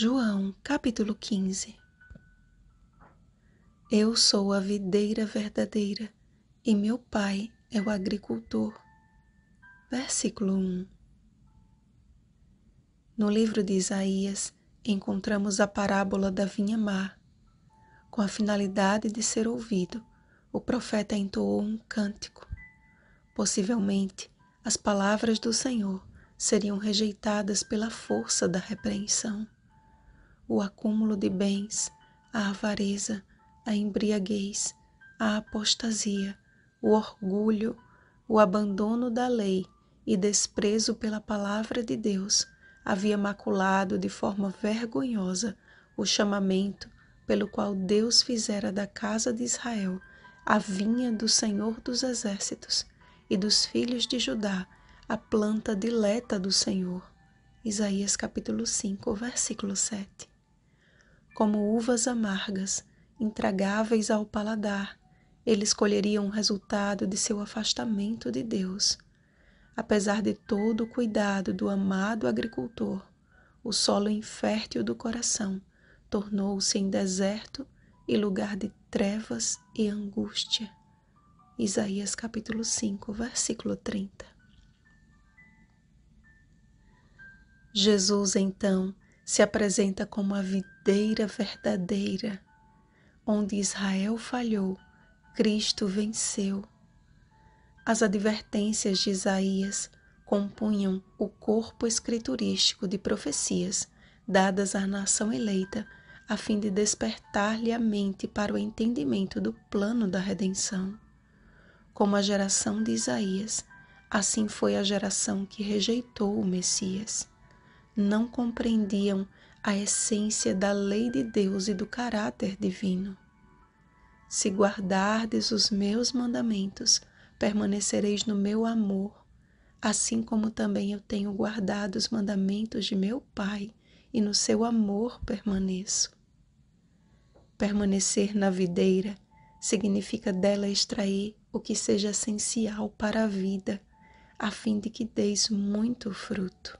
João capítulo 15 Eu sou a videira verdadeira e meu pai é o agricultor. Versículo 1 No livro de Isaías encontramos a parábola da vinha má. Com a finalidade de ser ouvido, o profeta entoou um cântico. Possivelmente, as palavras do Senhor seriam rejeitadas pela força da repreensão o acúmulo de bens, a avareza, a embriaguez, a apostasia, o orgulho, o abandono da lei e desprezo pela palavra de Deus havia maculado de forma vergonhosa o chamamento pelo qual Deus fizera da casa de Israel a vinha do Senhor dos Exércitos e dos filhos de Judá a planta dileta do Senhor. Isaías capítulo 5, versículo 7 como uvas amargas, intragáveis ao paladar, ele escolheria um resultado de seu afastamento de Deus. Apesar de todo o cuidado do amado agricultor, o solo infértil do coração tornou-se em deserto e lugar de trevas e angústia. Isaías capítulo 5, versículo 30. Jesus então se apresenta como a videira verdadeira, onde Israel falhou, Cristo venceu. As advertências de Isaías compunham o corpo escriturístico de profecias dadas à nação eleita, a fim de despertar-lhe a mente para o entendimento do plano da redenção. Como a geração de Isaías, assim foi a geração que rejeitou o Messias não compreendiam a essência da lei de Deus e do caráter divino. Se guardardes os meus mandamentos, permanecereis no meu amor, assim como também eu tenho guardado os mandamentos de meu Pai e no seu amor permaneço. Permanecer na videira significa dela extrair o que seja essencial para a vida, a fim de que deis muito fruto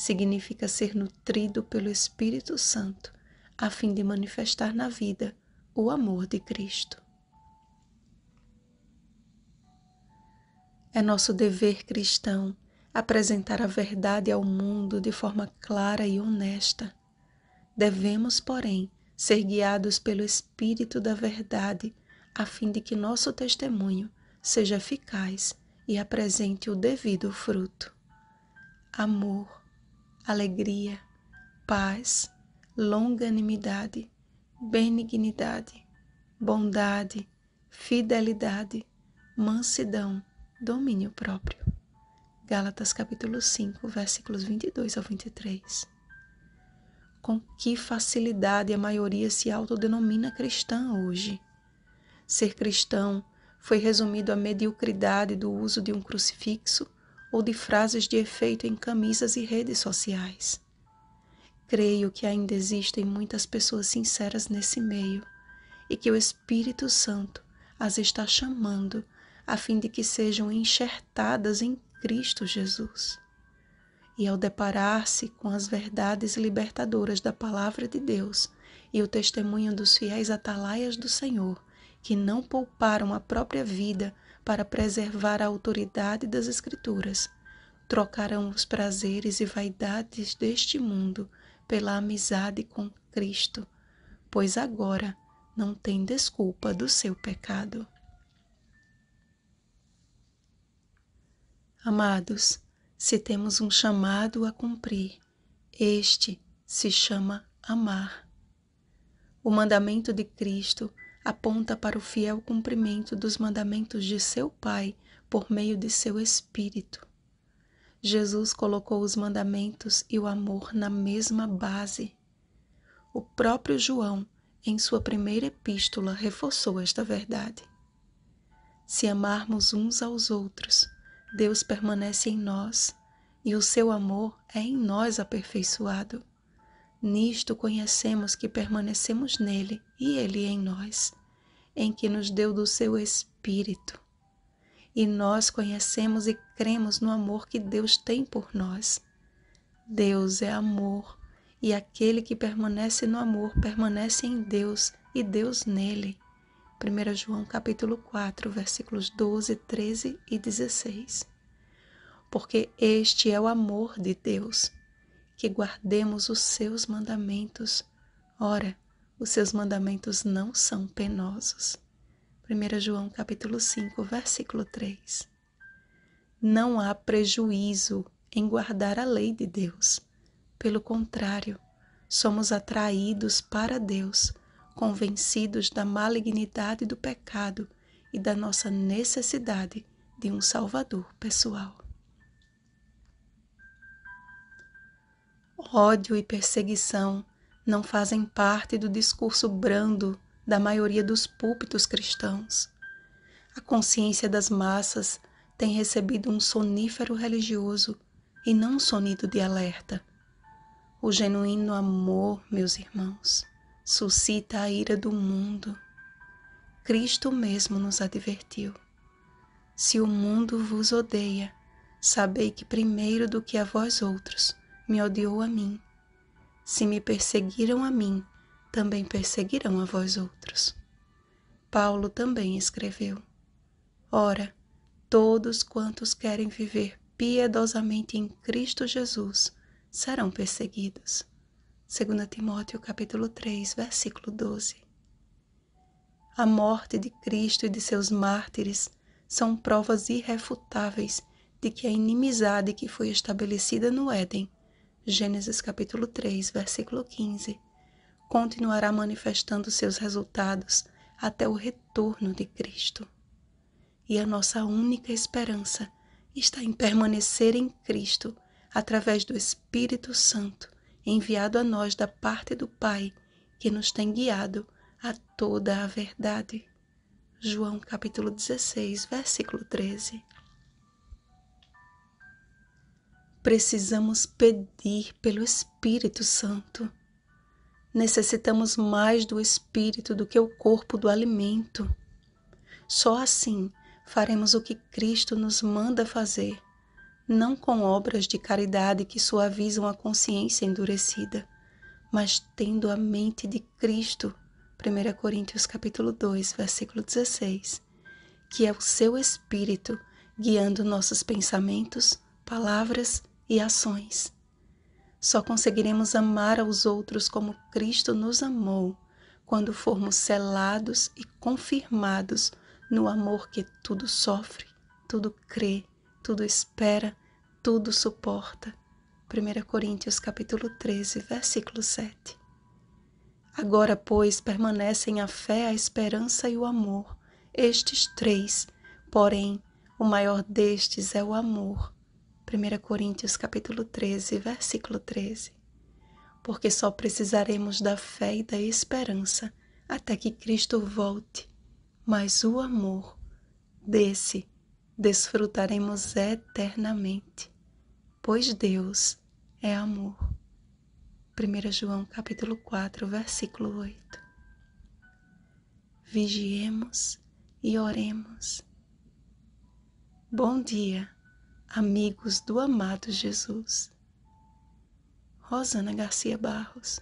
significa ser nutrido pelo Espírito Santo, a fim de manifestar na vida o amor de Cristo. É nosso dever cristão apresentar a verdade ao mundo de forma clara e honesta. Devemos, porém, ser guiados pelo Espírito da Verdade, a fim de que nosso testemunho seja eficaz e apresente o devido fruto. Amor, alegria, paz, longanimidade, benignidade, bondade, fidelidade, mansidão, domínio próprio. Gálatas capítulo 5, versículos 22 ao 23. Com que facilidade a maioria se autodenomina cristã hoje? Ser cristão foi resumido à mediocridade do uso de um crucifixo ou de frases de efeito em camisas e redes sociais. Creio que ainda existem muitas pessoas sinceras nesse meio e que o Espírito Santo as está chamando a fim de que sejam enxertadas em Cristo Jesus. E ao deparar-se com as verdades libertadoras da Palavra de Deus e o testemunho dos fiéis atalaias do Senhor, que não pouparam a própria vida para preservar a autoridade das Escrituras. Trocarão os prazeres e vaidades deste mundo pela amizade com Cristo, pois agora não tem desculpa do seu pecado. Amados, se temos um chamado a cumprir, este se chama amar. O mandamento de Cristo aponta para o fiel cumprimento dos mandamentos de seu Pai por meio de seu Espírito. Jesus colocou os mandamentos e o amor na mesma base. O próprio João, em sua primeira epístola, reforçou esta verdade. Se amarmos uns aos outros, Deus permanece em nós e o seu amor é em nós aperfeiçoado. Nisto conhecemos que permanecemos nele e ele em nós, em que nos deu do seu Espírito. E nós conhecemos e cremos no amor que Deus tem por nós. Deus é amor, e aquele que permanece no amor permanece em Deus e Deus nele. 1 João capítulo 4, versículos 12, 13 e 16. Porque este é o amor de Deus que guardemos os seus mandamentos. Ora, os seus mandamentos não são penosos. 1 João capítulo 5, versículo 3. Não há prejuízo em guardar a lei de Deus. Pelo contrário, somos atraídos para Deus, convencidos da malignidade do pecado e da nossa necessidade de um Salvador pessoal. ódio e perseguição não fazem parte do discurso brando da maioria dos púlpitos cristãos. A consciência das massas tem recebido um sonífero religioso e não um sonido de alerta. O genuíno amor, meus irmãos, suscita a ira do mundo. Cristo mesmo nos advertiu. Se o mundo vos odeia, sabei que primeiro do que a vós outros me odiou a mim. Se me perseguiram a mim, também perseguirão a vós outros. Paulo também escreveu: Ora, todos quantos querem viver piedosamente em Cristo Jesus serão perseguidos. 2 Timóteo capítulo 3, versículo 12. A morte de Cristo e de seus mártires são provas irrefutáveis de que a inimizade que foi estabelecida no Éden Gênesis capítulo 3, versículo 15, continuará manifestando seus resultados até o retorno de Cristo. E a nossa única esperança está em permanecer em Cristo através do Espírito Santo enviado a nós da parte do Pai, que nos tem guiado a toda a verdade. João capítulo 16, versículo 13. precisamos pedir pelo Espírito Santo. Necessitamos mais do Espírito do que o corpo do alimento. Só assim faremos o que Cristo nos manda fazer, não com obras de caridade que suavizam a consciência endurecida, mas tendo a mente de Cristo. 1 Coríntios capítulo 2, versículo 16, que é o seu espírito guiando nossos pensamentos, palavras e ações. Só conseguiremos amar aos outros como Cristo nos amou quando formos selados e confirmados no amor que tudo sofre, tudo crê, tudo espera, tudo suporta. 1 Coríntios capítulo 13, versículo 7. Agora, pois, permanecem a fé, a esperança e o amor, estes três, porém, o maior destes é o amor. 1 Coríntios capítulo 13, versículo 13. Porque só precisaremos da fé e da esperança até que Cristo volte, mas o amor desse desfrutaremos eternamente, pois Deus é amor. 1 João capítulo 4, versículo 8. Vigiemos e oremos. Bom dia amigos do amado Jesus. Rosana Garcia Barros